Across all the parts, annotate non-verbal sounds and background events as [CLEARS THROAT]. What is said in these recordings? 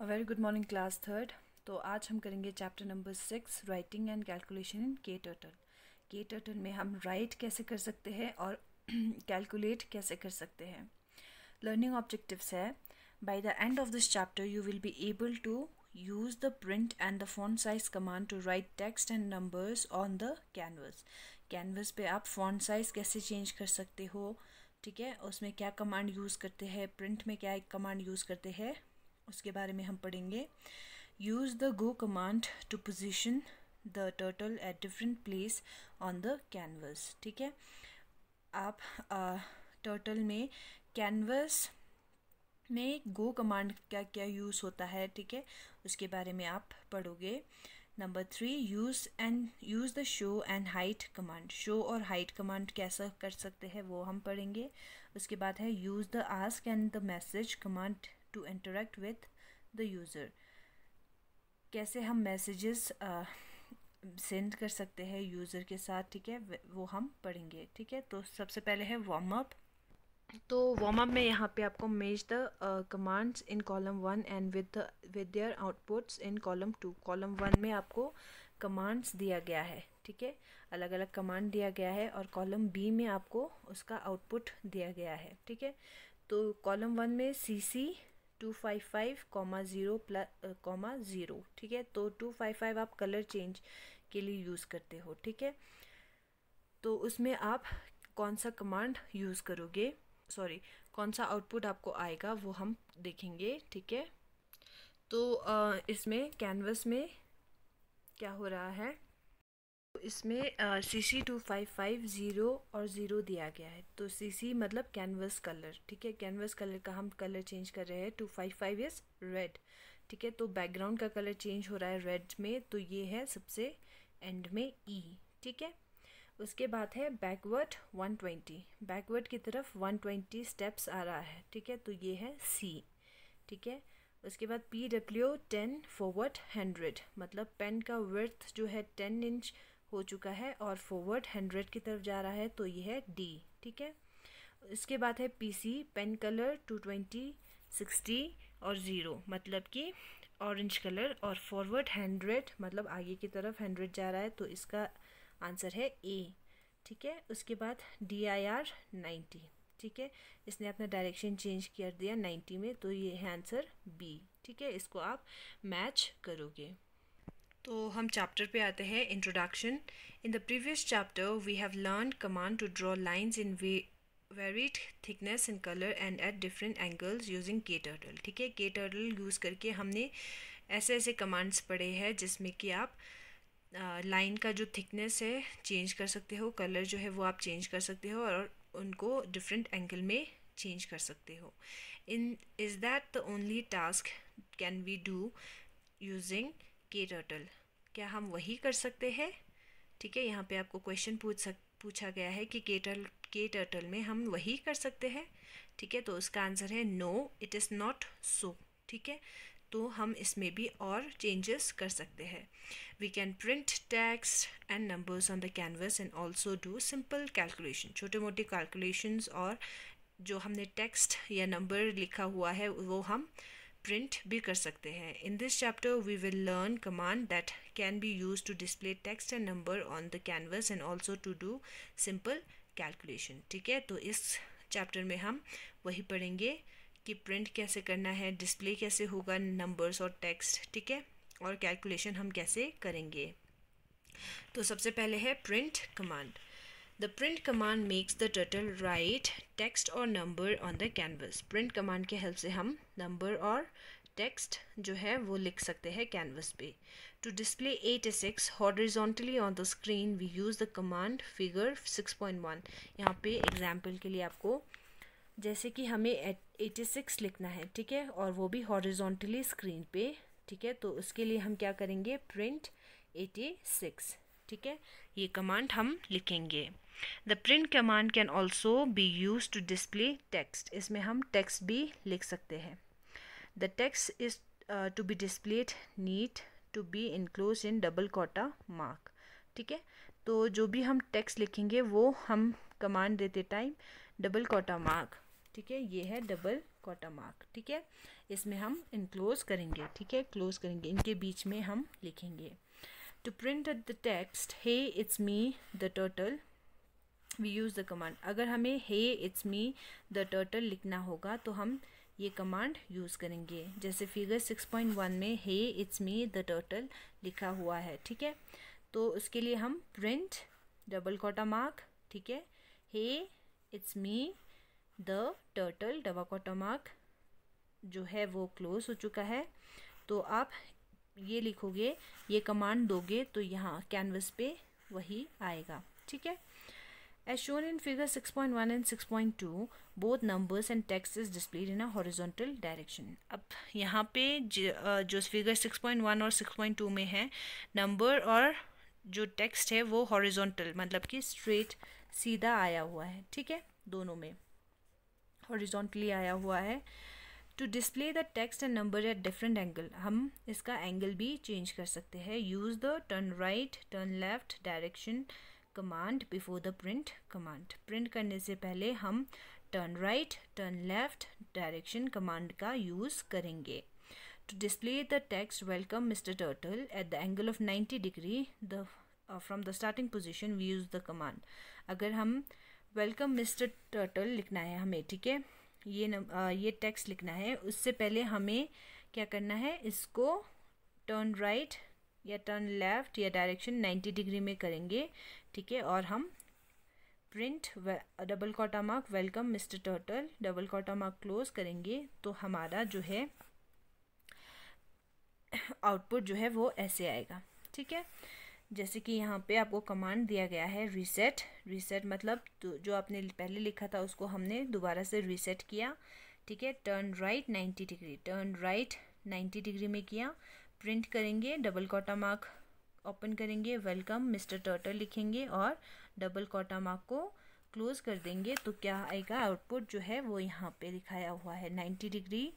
Very good morning class third तो आज हम करेंगे chapter number six writing and calculation in K Turtle के टर्टल में हम राइट कैसे कर सकते हैं और कैलकुलेट [CLEARS THROAT] कैसे कर सकते हैं लर्निंग ऑब्जेक्टिव्स है by the end of this chapter you will be able to use the print and the font size command to write text and numbers on the canvas canvas पे आप phone size कैसे change कर सकते हो ठीक है उसमें क्या कमांड यूज़ करते हैं प्रिंट में क्या कमांड यूज़ करते हैं उसके बारे में हम पढ़ेंगे use the go command to position the turtle at different place on the canvas ठीक है आप टर्टल uh, में कैनवस में गो कमांड का क्या यूज़ होता है ठीक है उसके बारे में आप पढ़ोगे number three use and use the show and height command show और हाइट कमांड कैसा कर सकते हैं वो हम पढ़ेंगे उसके बाद है use the ask and the message command to interact with the user कैसे हम messages सेंड कर सकते हैं यूज़र के साथ ठीक है वो हम पढ़ेंगे ठीक है तो सबसे पहले है वार्म अप तो वार्म अप में यहाँ पे आपको match the commands in column one and with with their outputs in column two column one में आपको कमांड्स दिया गया है ठीक है अलग अलग कमांड दिया गया है और कॉलम बी में आपको उसका आउटपुट दिया गया है ठीक है तो कॉलम वन में C C two five five comma zero plus comma zero ठीक है तो टू फाइव फाइव आप कलर चेंज के लिए यूज़ करते हो ठीक है तो उसमें आप कौन सा कमांड यूज़ करोगे सॉरी कौन सा आउटपुट आपको आएगा वो हम देखेंगे ठीक है तो uh, इसमें कैनवस में क्या हो रहा है इसमें C C two five five zero और ज़ीरो दिया गया है तो सी सी मतलब कैनवस कलर ठीक है कैनवस कलर का हम कलर चेंज कर रहे हैं two five five is red ठीक है तो बैकग्राउंड का कलर चेंज हो रहा है रेड में तो ये है सबसे एंड में ई e, ठीक है उसके बाद है बैकवर्ड वन ट्वेंटी बैकवर्ड की तरफ वन ट्वेंटी स्टेप्स आ रहा है ठीक है तो ये है सी ठीक है उसके बाद P W ten forward hundred मतलब पेन का वर्थ जो है टेन इंच हो चुका है और फॉरवर्ड हंड्रेड की तरफ जा रहा है तो ये है डी ठीक है इसके बाद है PC pen colour two twenty sixty और ज़ीरो मतलब कि ऑरेंज कलर और फॉरवर्ड हंड्रेड मतलब आगे की तरफ हंड्रेड जा रहा है तो इसका आंसर है ए ठीक है उसके बाद डी आई आर नाइन्टी ठीक है इसने अपना डायरेक्शन चेंज कर दिया नाइन्टी में तो ये है आंसर बी ठीक है इसको आप मैच करोगे तो हम चैप्टर पे आते हैं introduction in the previous chapter we have learn command to draw lines in varied thickness in colour and at different angles using K Turtle ठीक है के टर्टल यूज़ करके हमने ऐसे ऐसे कमांड्स पढ़े हैं जिसमें कि आप लाइन uh, का जो थिकनेस है चेंज कर सकते हो कलर जो है वो आप चेंज कर सकते हो और उनको डिफरेंट एंगल में चेंज कर सकते हो in is that the only task can we do using K Turtle क्या हम वही कर सकते हैं ठीक है यहाँ पे आपको क्वेश्चन पूछ सक पूछा गया है कि के टर्टल के टर्टल में हम वही कर सकते हैं ठीक है तो उसका आंसर है no it is not so ठीक है तो हम इसमें भी और चेंजेस कर सकते हैं we can print text and numbers on the canvas and also do simple calculation छोटे मोटे कैलकुलेशंस और जो हमने टेक्स्ट या नंबर लिखा हुआ है वो हम प्रिंट भी कर सकते हैं in this chapter we will learn command that can be use to display text and number on the canvas and also to do simple calculation ठीक है तो इस चैप्टर में हम वही पढ़ेंगे कि प्रिंट कैसे करना है डिस्प्ले कैसे होगा नंबर्स और टेक्स्ट ठीक है और कैलकुलेशन हम कैसे करेंगे तो सबसे पहले है print command The print command makes the turtle write text or number on the canvas. Print command के हेल्प से हम number और टेक्स्ट जो है वो लिख सकते हैं कैनवस पे to display 86 horizontally on the screen we use the command figure 6.1 यहाँ पे एग्जांपल के लिए आपको जैसे कि हमें 86 लिखना है ठीक है और वो भी हॉरिजॉन्टली स्क्रीन पे ठीक है तो उसके लिए हम क्या करेंगे प्रिंट 86 ठीक है ये कमांड हम लिखेंगे the print command can also be use to display text इसमें हम टेक्स्ट भी लिख सकते हैं the text is to be displayed need to be enclose in double quote mark ठीक है तो जो भी हम टेक्स्ट लिखेंगे वो हम कमांड देते टाइम डबल कोटा मार्क ठीक है ये है डबल कोटा मार्क ठीक है इसमें हम इनक्लोज करेंगे ठीक है क्लोज करेंगे इनके बीच में हम लिखेंगे To print the text, hey, it's me, the turtle, we use the command अगर हमें hey it's me the turtle लिखना होगा तो हम ये कमांड यूज़ करेंगे जैसे फिगर सिक्स पॉइंट वन में hey it's me the turtle लिखा हुआ है ठीक है तो उसके लिए हम प्रिंट डबल कोटा मार्क ठीक है hey it's me the turtle double quote mark जो है वो क्लोज हो चुका है तो आप ये लिखोगे ये कमांड दोगे तो यहाँ कैनवस पे वही आएगा ठीक है As shown in figure 6.1 point two both numbers and text is displayed in a horizontal direction अब यहाँ पे जो फिगर 6.1 और 6.2 में है नंबर और जो टेक्स्ट है वो हॉरिजोंटल मतलब कि स्ट्रेट सीधा आया हुआ है ठीक है दोनों में हॉरिजोंटली आया हुआ है to display the text and number at different angle हम इसका एंगल भी चेंज कर सकते हैं use the turn right turn left direction command before the print command print करने से पहले हम turn right turn left direction command का यूज़ करेंगे to display the text welcome mister turtle at the angle of ninety degree the from the starting position we use the command अगर हम welcome mister turtle लिखना है हमें ठीक है ये न, आ, ये टेक्स्ट लिखना है उससे पहले हमें क्या करना है इसको टर्न राइट right या टर्न लेफ़्ट या डायरेक्शन 90 डिग्री में करेंगे ठीक है और हम print double quote mark welcome mister turtle double quote mark close करेंगे तो हमारा जो है आउटपुट जो है वो ऐसे आएगा ठीक है जैसे कि यहाँ पे आपको कमांड दिया गया है रीसेट रीसेट मतलब तो जो आपने पहले लिखा था उसको हमने दोबारा से रीसेट किया ठीक है turn right ninety degree turn right ninety degree में किया प्रिंट करेंगे डबल कोटा मार्क ओपन करेंगे वेलकम मिस्टर टर्टल लिखेंगे और डबल कोटा मार्क को क्लोज कर देंगे तो क्या आएगा आउटपुट जो है वो यहाँ पे दिखाया हुआ है नाइन्टी डिग्री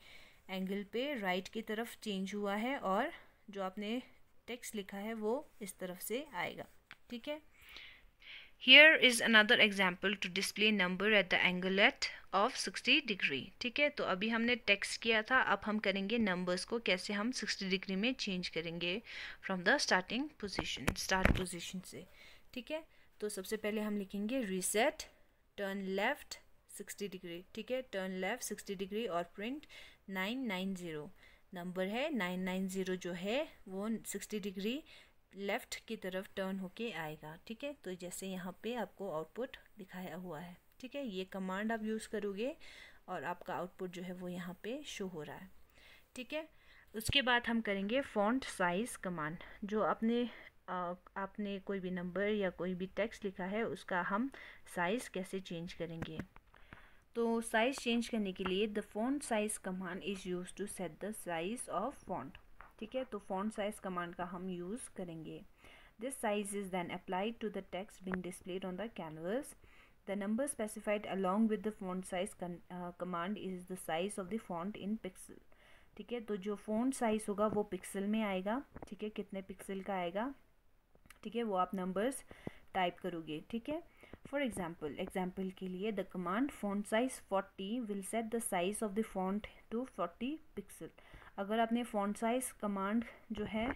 एंगल पे राइट की तरफ चेंज हुआ है और जो आपने टेक्स्ट लिखा है वो इस तरफ से आएगा ठीक है here is another example to display number at the angle at of sixty degree ठीक है तो अभी हमने टेक्स्ट किया था अब हम करेंगे नंबर्स को कैसे हम सिक्सटी डिग्री में चेंज करेंगे from the starting position start position से ठीक है तो सबसे पहले हम लिखेंगे reset turn left sixty degree ठीक है टर्न लेफ्ट सिक्सटी डिग्री और print nine nine zero number है नाइन नाइन ज़ीरो जो है वो सिक्सटी डिग्री लेफ़्ट की तरफ टर्न होके आएगा ठीक है तो जैसे यहाँ पे आपको आउटपुट दिखाया हुआ है ठीक है ये कमांड आप यूज़ करोगे और आपका आउटपुट जो है वो यहाँ पे शो हो रहा है ठीक है उसके बाद हम करेंगे फॉन्ट साइज़ कमांड जो अपने आपने कोई भी नंबर या कोई भी टेक्स्ट लिखा है उसका हम साइज़ कैसे चेंज करेंगे तो साइज चेंज करने के लिए the font size command is use to set the size of font ठीक है तो फोन साइज कमांड का हम यूज करेंगे this size is then applied to the text been displayed on the canvas the number specified along with the font size command is the size of the font in pixel ठीक है तो जो phone size होगा वो pixel में आएगा ठीक है कितने पिक्सल का आएगा ठीक है वो आप नंबर्स टाइप करोगे ठीक है फॉर एग्जाम्पल एग्जाम्पल के लिए the command font size forty will set the size of the font to forty pixel अगर आपने फोन साइज कमांड जो है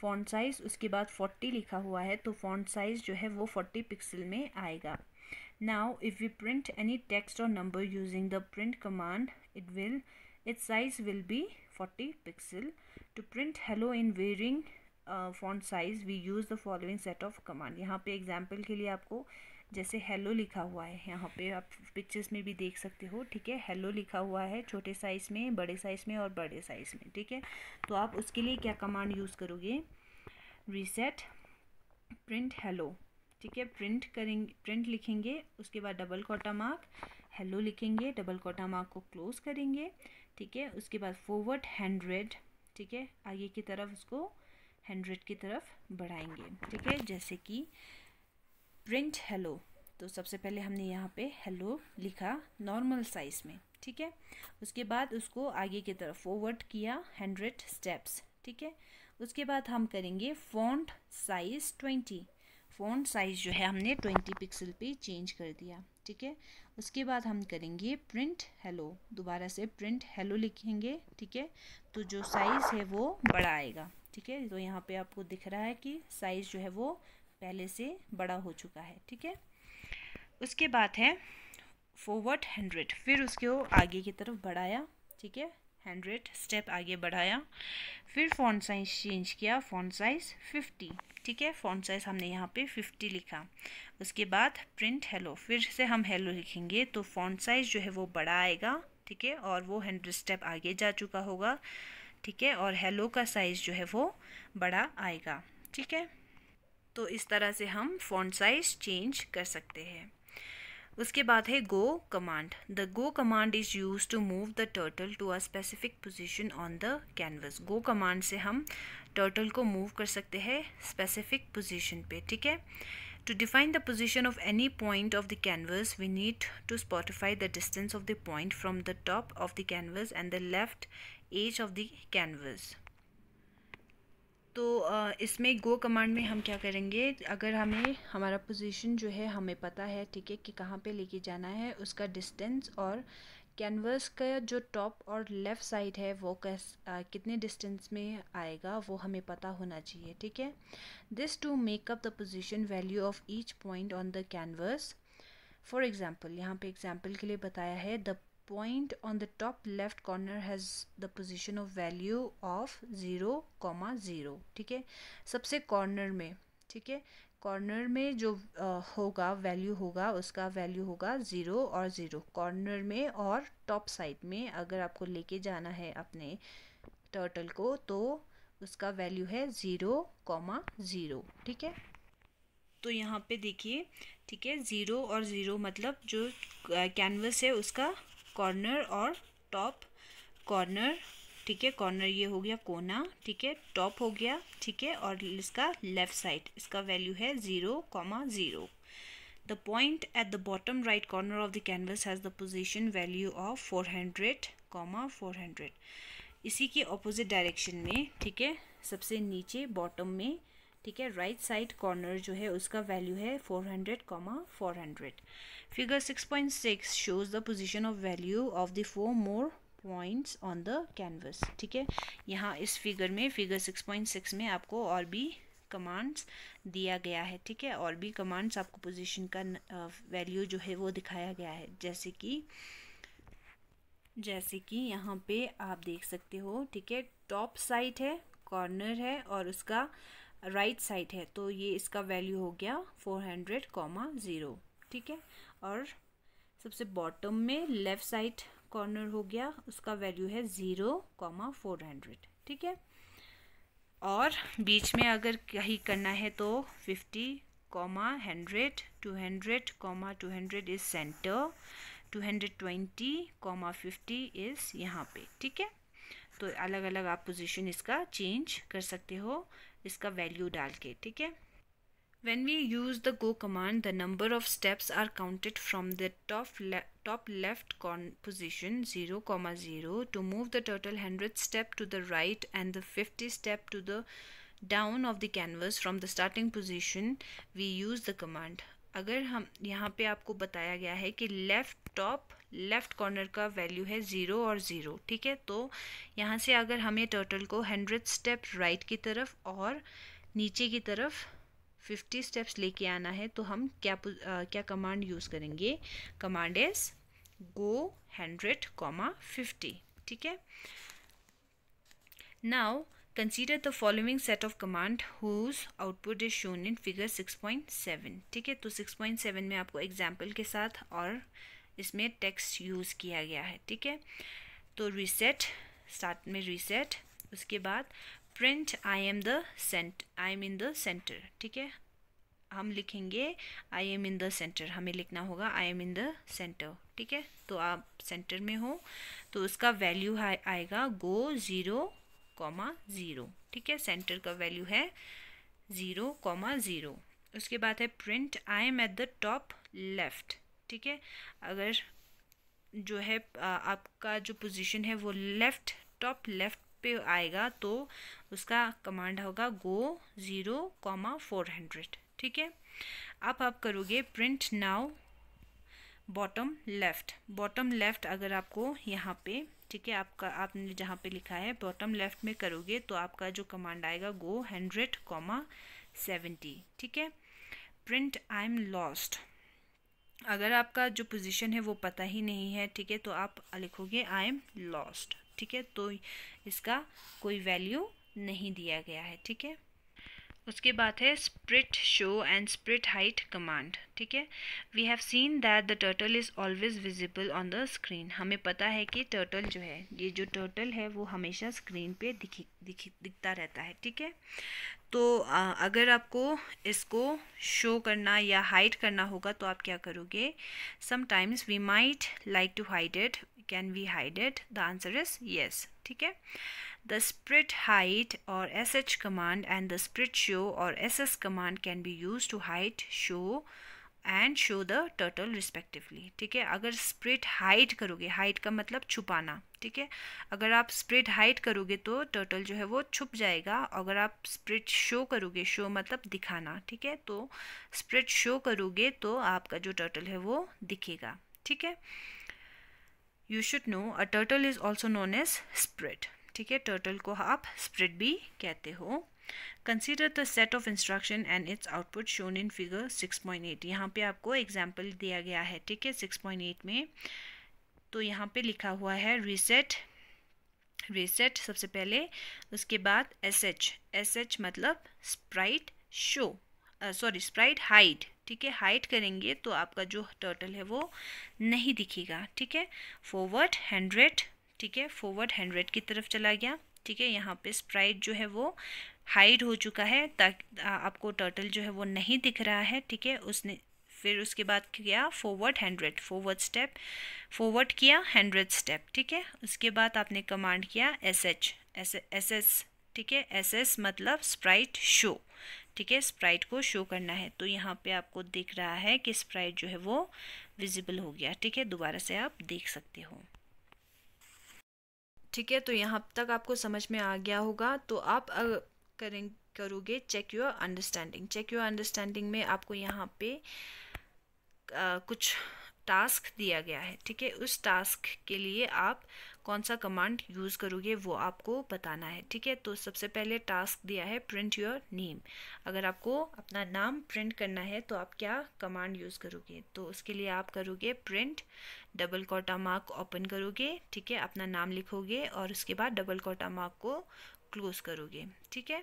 फोन साइज उसके बाद फोर्टी लिखा हुआ है तो फोन साइज जो है वो फोर्टी पिक्सल में आएगा now if you print any text और number using the print command it will it size will be forty pixel to print hello in varying font size we use the following set of command यहाँ पे example के लिए आपको जैसे hello लिखा हुआ है यहाँ पे आप पिक्चर्स में भी देख सकते हो ठीक है हेलो लिखा हुआ है छोटे साइज़ में बड़े साइज़ में और बड़े साइज़ में ठीक है तो आप उसके लिए क्या कमांड यूज़ करोगे रीसेट प्रिंट हेलो ठीक है प्रिंट करेंगे प्रिंट लिखेंगे उसके बाद डबल कोटा मार्क हेलो लिखेंगे डबल कोटा मार्क को क्लोज करेंगे ठीक है उसके बाद फॉरवर्ड हंड्रेड ठीक है आगे की तरफ उसको हंड्रेड की तरफ बढ़ाएंगे ठीक है जैसे कि प्रिंट हेलो तो सबसे पहले हमने यहाँ पे हेलो लिखा नॉर्मल साइज़ में ठीक है उसके बाद उसको आगे की तरफ फॉरवर्ड किया हंड्रेड स्टेप्स ठीक है उसके बाद हम करेंगे font size twenty font size जो है हमने ट्वेंटी पिक्सल पे चेंज कर दिया ठीक है उसके बाद हम करेंगे प्रिंट हेलो दोबारा से प्रिंट हेलो लिखेंगे ठीक है तो जो साइज़ है वो बड़ा आएगा ठीक है तो यहाँ पे आपको दिख रहा है कि साइज़ जो है वो पहले से बड़ा हो चुका है ठीक है उसके बाद है फॉरवर्ड हंड्रेड फिर उसके वो आगे की तरफ बढ़ाया ठीक है हंड्रेड स्टेप आगे बढ़ाया फिर फोन साइज चेंज किया फ़ोन साइज़ फिफ्टी ठीक है फ़ोन साइज़ हमने यहाँ पे फिफ्टी लिखा उसके बाद प्रिंट हेलो फिर से हम हेलो लिखेंगे तो फ़ोन साइज़ जो है वो बड़ा आएगा ठीक है और वो हंड्रेड स्टेप आगे जा चुका होगा ठीक है और हेलो का साइज़ जो है वो बड़ा आएगा ठीक है तो इस तरह से हम फ़ॉन्ट साइज चेंज कर सकते हैं उसके बाद है go command the go command is use to move the turtle to a specific position on the canvas go command से हम टर्टल को मूव कर सकते हैं स्पेसिफिक पोजीशन पे ठीक है To define the position of any point of the canvas, we need to spotify the distance of the point from the top of the canvas and the left edge of the canvas. तो इसमें go command में हम क्या करेंगे अगर हमें हमारा position जो है हमें पता है ठीक है कि कहाँ पे लेके जाना है उसका डिस्टेंस और कैनवस का जो टॉप और लेफ़्ट साइड है वो कैस आ, कितने डिस्टेंस में आएगा वो हमें पता होना चाहिए ठीक है this to make up the position value of each point on the canvas for example यहाँ पे एग्ज़ाम्पल के लिए बताया है the point on the top left corner has the position of value of 0, comma 0 ठीक है सबसे corner में ठीक है कॉर्नर में जो आ, होगा वैल्यू होगा उसका वैल्यू होगा ज़ीरो और ज़ीरो कॉर्नर में और टॉप साइड में अगर आपको लेके जाना है अपने turtle को तो उसका वैल्यू है ज़ीरो कॉमा ज़ीरो ठीक है तो यहाँ पे देखिए ठीक है ज़ीरो और ज़ीरो मतलब जो कैनवस है उसका कॉर्नर और टॉप कॉर्नर ठीक है कॉर्नर ये हो गया कोना ठीक है टॉप हो गया ठीक है और इसका लेफ्ट साइड इसका वैल्यू है zero comma zero the point at the bottom right corner of the canvas has the position value of four hundred comma four hundred इसी के ऑपोजिट डायरेक्शन में ठीक है सबसे नीचे बॉटम में ठीक है राइट साइड कॉर्नर जो है उसका वैल्यू है 400 comma four figure 6.6 shows the position of value of the four more points on the canvas ठीक है यहाँ इस फिगर में फिगर 6.6 में आपको और भी कमांड्स दिया गया है ठीक है और भी कमांड्स आपको पोजीशन का वैल्यू जो है वो दिखाया गया है जैसे कि जैसे कि यहाँ पे आप देख सकते हो ठीक है टॉप साइड है कॉर्नर है और उसका राइट साइड है तो ये इसका वैल्यू हो गया फोर हंड्रेड कॉमा ज़ीरो ठीक है और सबसे बॉटम में लेफ़्ट साइड कॉर्नर हो गया उसका वैल्यू है ज़ीरो कॉमा फोर हंड्रेड ठीक है और बीच में अगर कहीं करना है तो fifty comma hundred two hundred comma two hundred is centre two hundred twenty comma fifty is यहाँ पे ठीक है तो अलग अलग आप पोजीशन इसका चेंज कर सकते हो इसका वैल्यू डाल के ठीक है when we use the go command the number of steps are counted from the top top left position zero comma zero to move the total hundred step to the right and the fifty step to the down of the canvas from the starting position we use the command अगर हम यहाँ पे आपको बताया गया है कि left top left corner का वैल्यू है ज़ीरो और ज़ीरो ठीक है तो यहाँ से अगर हमें टोटल को हंड्रेड स्टेप राइट की तरफ और नीचे की तरफ फिफ्टी स्टेप्स लेके आना है तो हम क्या आ, क्या कमांड यूज़ करेंगे command is go hundred comma fifty ठीक है now the following set of command whose output is shown in figure six point seven ठीक है तो सिक्स पॉइंट सेवन में आपको एग्जाम्पल के साथ और इसमें टेक्स्ट यूज़ किया गया है ठीक है तो रीसेट स्टार्ट में रीसेट उसके बाद print I am the cent I am in the centre ठीक है हम लिखेंगे I am in the centre हमें लिखना होगा I am in the centre ठीक है तो आप सेंटर में हो तो उसका वैल्यू आएगा गो ज़ीरो कॉमा ज़ीरो ठीक है सेंटर का वैल्यू है ज़ीरो कॉमा ज़ीरो उसके बाद है print I am at the top left ठीक है अगर जो है आपका जो पोजीशन है वो लेफ़्ट टॉप लेफ़्ट पे आएगा तो उसका कमांड होगा go zero comma four hundred ठीक है अब आप करोगे print now bottom left bottom left अगर आपको यहाँ पे ठीक है आपका आपने जहाँ पे लिखा है बॉटम लेफ़्ट में करोगे तो आपका जो कमांड आएगा गो हंड्रेड कॉमा सेवेंटी ठीक है प्रिंट आई एम लॉस्ट अगर आपका जो पोजीशन है वो पता ही नहीं है ठीक है तो आप लिखोगे आई एम लॉस्ट ठीक है तो इसका कोई वैल्यू नहीं दिया गया है ठीक है उसके बाद है sprite show and sprite hide command ठीक है we have seen that the turtle is always visible on the screen हमें पता है कि टर्टल जो है ये जो टर्टल है वो हमेशा स्क्रीन पे दिखी दिखी दिखता रहता है ठीक है तो आ, अगर आपको इसको शो करना या हाइड करना होगा तो आप क्या करोगे sometimes we might like to hide it can we hide it the answer is yes ठीक है The और S or sh command and the show show or ss command can be used to hide show and show the turtle respectively ठीक है अगर spirit height करोगे height का मतलब छुपाना ठीक है अगर आप स्प्रिट हाइट करोगे तो टर्टल जो है वो छुप जाएगा अगर आप स्प्रिट शो करोगे शो मतलब दिखाना ठीक है तो स्प्रिट शो करोगे तो आपका जो टर्टल है वो दिखेगा ठीक है you should know a turtle is also known as sprite ठीक है टर्टल को आप स्प्रेड भी कहते हो consider the set of instruction and its output shown in figure 6.8 यहाँ पे आपको एग्जाम्पल दिया गया है ठीक है 6.8 में तो यहाँ पे लिखा हुआ है रीसेट रीसेट सबसे पहले उसके बाद एस एच एस एच मतलब sprite show sorry sprite hide ठीक है हाइट करेंगे तो आपका जो टर्टल है वो नहीं दिखेगा ठीक है फॉरवर्ड हंड्रेड ठीक है फॉरवर्ड हंड्रेड की तरफ चला गया ठीक है यहाँ पे स्प्राइट जो है वो हाइड हो चुका है ताकि आपको टर्टल जो है वो नहीं दिख रहा है ठीक है उसने फिर उसके बाद किया forward hundred forward step forward किया हंड्रेड स्टेप ठीक है उसके बाद आपने कमांड किया एस एच एस एस ठीक है एस एस मतलब स्प्राइट शो ठीक है स्प्राइट को शो करना है तो यहाँ पे आपको दिख रहा है कि स्प्राइट जो है वो विजिबल हो गया ठीक है दोबारा से आप देख सकते हो ठीक है तो यहाँ तक आपको समझ में आ गया होगा तो आप करें करोगे check your understanding check your understanding में आपको यहाँ पे आ, कुछ टास्क दिया गया है ठीक है उस टास्क के लिए आप कौन सा कमांड यूज़ करोगे वो आपको बताना है ठीक है तो सबसे पहले टास्क दिया है प्रिंट योर नेम अगर आपको अपना नाम प्रिंट करना है तो आप क्या कमांड यूज़ करोगे तो उसके लिए आप करोगे print double quote mark open करोगे ठीक है अपना नाम लिखोगे और उसके बाद डबल कोटा मार्क को क्लोज करोगे ठीक है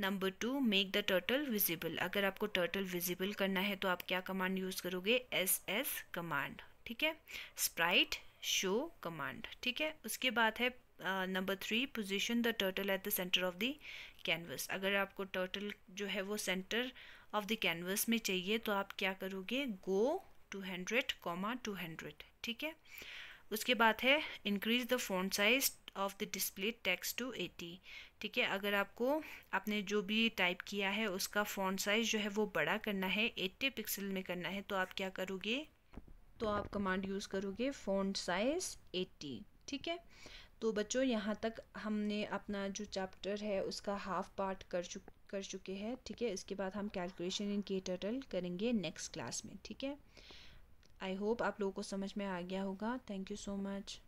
number two make the turtle visible अगर आपको टर्टल विजिबल करना है तो आप क्या कमांड यूज़ करोगे एस एस कमांड ठीक है स्प्राइट शो कमांड ठीक है उसके बाद है number three position the turtle at the centre of the canvas अगर आपको टर्टल जो है वो सेंटर ऑफ द कैनवस में चाहिए तो आप क्या करोगे go two hundred comma two hundred ठीक है उसके बाद है increase the font size of the display text to eighty ठीक है अगर आपको आपने जो भी टाइप किया है उसका फ़ोन साइज जो है वो बड़ा करना है एट्टी पिक्सल में करना है तो आप क्या करोगे तो आप कमांड यूज़ करोगे फ़ॉन्ट साइज़ एट्टी ठीक है तो बच्चों यहाँ तक हमने अपना जो चैप्टर है उसका हाफ पार्ट कर चुक कर चुके हैं ठीक है इसके बाद हम कैलकुलेशन इन के टर्टल करेंगे नेक्स्ट क्लास में ठीक है आई होप आप लोगों को समझ में आ गया होगा थैंक यू सो मच